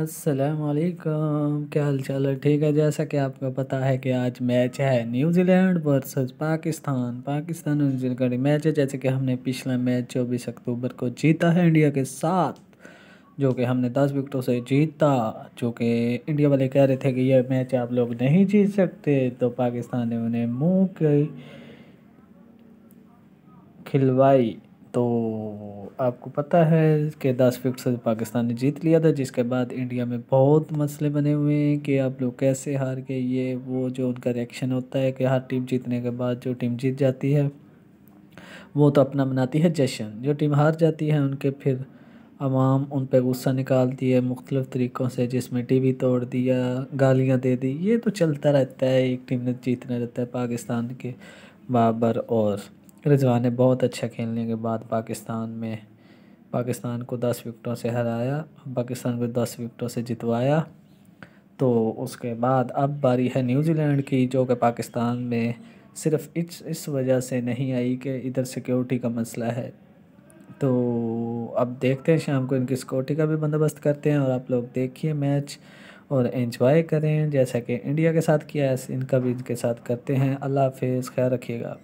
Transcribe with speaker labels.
Speaker 1: वालेकुम क्या हाल चाल है ठीक है जैसा कि आपको पता है कि आज मैच है New Zealand versus Pakistan Pakistan New Zealand का मैच है जैसे कि हमने पिछला मैच चौबीस अक्टूबर को जीता है इंडिया के साथ जो कि हमने दस विकटों से जीता जो कि इंडिया वाले कह रहे थे कि यह मैच आप लोग नहीं जीत सकते तो पाकिस्तान ने उन्हें मुँह खिलवाई तो आपको पता है कि दस फिफ्ट से पाकिस्तान ने जीत लिया था जिसके बाद इंडिया में बहुत मसले बने हुए हैं कि आप लोग कैसे हार के ये वो जो उनका रिएक्शन होता है कि हर टीम जीतने के बाद जो टीम जीत जाती है वो तो अपना मनाती है जश्न जो टीम हार जाती है उनके फिर आवाम उन पर गुस्सा निकालती है मुख्तलिफ़ तरीक़ों से जिसमें टी वी तोड़ दिया गालियाँ दे दी ये तो चलता रहता है एक टीम ने जीतना रहता है पाकिस्तान के बाबर और रिजवान ने बहुत अच्छा खेलने के बाद पाकिस्तान में पाकिस्तान को दस विकटों से हराया पाकिस्तान को दस विकटों से जितवाया तो उसके बाद अब बारी है न्यूजीलैंड की जो कि पाकिस्तान में सिर्फ इस इस वजह से नहीं आई कि इधर सिक्योरिटी का मसला है तो अब देखते हैं शाम को इनकी सिक्योरिटी का भी बंदोबस्त करते हैं और आप लोग देखिए मैच और इन्जॉय करें जैसा कि इंडिया के साथ किया है इनका भी इनके साथ करते हैं अल्लाह हाफिज़ ख्याल रखिएगा